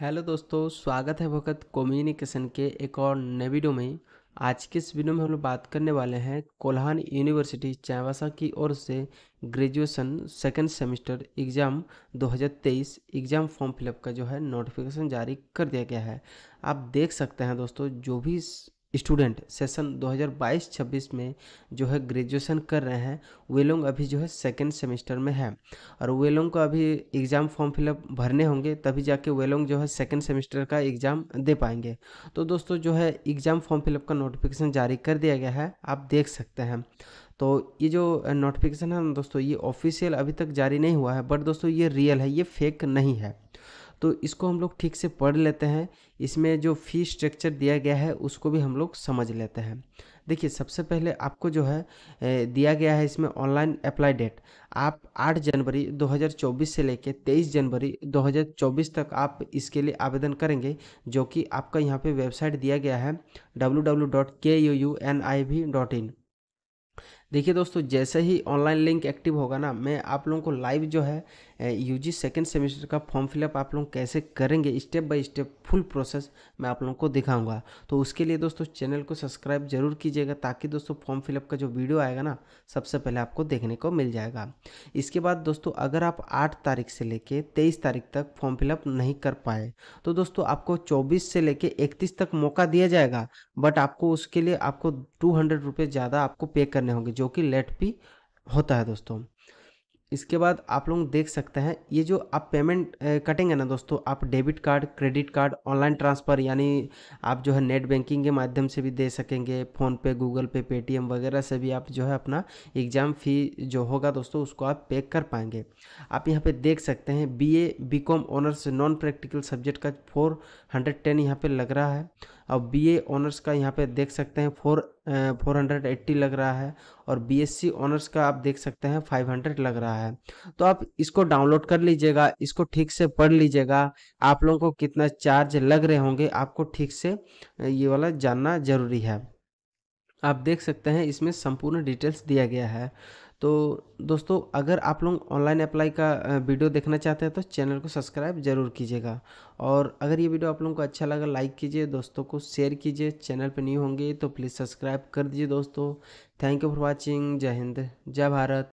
hello दोस्तों स्वागत है भगत कम्युनिकेशन के एक और नए वीडियो में आज के इस वीडियो में हम लोग बात करने वाले हैं कोल्हान यूनिवर्सिटी चाईबासा की ओर से graduation second semester exam 2023 exam form fill up का जो है नोटिफिकेशन जारी कर दिया गया है आप देख सकते हैं दोस्तों जो भी स्टूडेंट सेशन 2022-26 में जो है ग्रेजुएशन कर रहे हैं वे लोग अभी जो है सेकेंड सेमेस्टर में है और वे लोग का अभी एग्ज़ाम फॉर्म फिलअप भरने होंगे तभी जाके वे लोग जो है सेकेंड सेमेस्टर का एग्ज़ाम दे पाएंगे तो दोस्तों जो है एग्ज़ाम फॉर्म फिलअप का नोटिफिकेशन जारी कर दिया गया है आप देख सकते हैं तो ये जो नोटिफिकेशन है दोस्तों ये ऑफिशियल अभी तक जारी नहीं हुआ है बट दोस्तों ये रियल है ये फेक नहीं है तो इसको हम लोग ठीक से पढ़ लेते हैं इसमें जो फी स्ट्रक्चर दिया गया है उसको भी हम लोग समझ लेते हैं देखिए सबसे पहले आपको जो है दिया गया है इसमें ऑनलाइन अप्लाई डेट आप 8 जनवरी 2024 से लेकर 23 जनवरी 2024 तक आप इसके लिए आवेदन करेंगे जो कि आपका यहाँ पे वेबसाइट दिया गया है www.kuuniv.in देखिए दोस्तों जैसे ही ऑनलाइन लिंक एक्टिव होगा ना मैं आप लोगों को लाइव जो है यूजी सेकेंड सेमेस्टर का फॉर्म फिलअप आप लोग कैसे करेंगे step by step full process मैं आप लोगों को दिखाऊंगा तो उसके लिए दोस्तों चैनल को सब्सक्राइब जरूर कीजिएगा ताकि दोस्तों फॉर्म फिलअप का जो वीडियो आएगा ना सबसे पहले आपको देखने को मिल जाएगा इसके बाद दोस्तों अगर आप आठ तारीख से लेकर तेईस तारीख तक फॉर्म फिलअप नहीं कर पाए तो दोस्तों आपको चौबीस से लेकर इकतीस तक मौका दिया जाएगा बट आपको उसके लिए आपको टू हंड्रेड रुपये ज़्यादा आपको पे करने होंगे जो कि लेट भी होता है दोस्तों इसके बाद आप लोग देख सकते हैं ये जो आप पेमेंट कटेंगे ना दोस्तों आप debit card credit card online transfer यानी आप जो है नेट बैंकिंग के माध्यम से भी दे सकेंगे फ़ोनपे गूगल पे पेटीएम वगैरह से भी आप जो है अपना एग्ज़ाम फ़ी जो होगा दोस्तों उसको आप पे कर पाएंगे आप यहाँ पर देख सकते हैं B A B com honours non practical subject का फोर हंड्रेड टेन यहाँ पर लग रहा है और बी ए ऑनर्स का यहाँ पर देख सकते हैं फोर फोर हंड्रेड एट्टी लग रहा है और बी एस सी ऑनर्स का आप देख सकते हैं फाइव हंड्रेड लग रहा है तो आप इसको डाउनलोड कर लीजिएगा इसको ठीक से पढ़ लीजिएगा आप लोगों को कितना चार्ज लग रहे होंगे आपको ठीक से ये वाला जानना जरूरी है आप देख सकते हैं इसमें संपूर्ण डिटेल्स दिया गया है तो दोस्तों अगर आप लोग ऑनलाइन अप्लाई का वीडियो देखना चाहते हैं तो चैनल को सब्सक्राइब जरूर कीजिएगा और अगर ये वीडियो आप लोगों को अच्छा लगा लाइक कीजिए दोस्तों को शेयर कीजिए चैनल पर नहीं होंगे तो प्लीज़ सब्सक्राइब कर दीजिए दोस्तों थैंक यू फॉर वॉचिंग जय हिंद जय भारत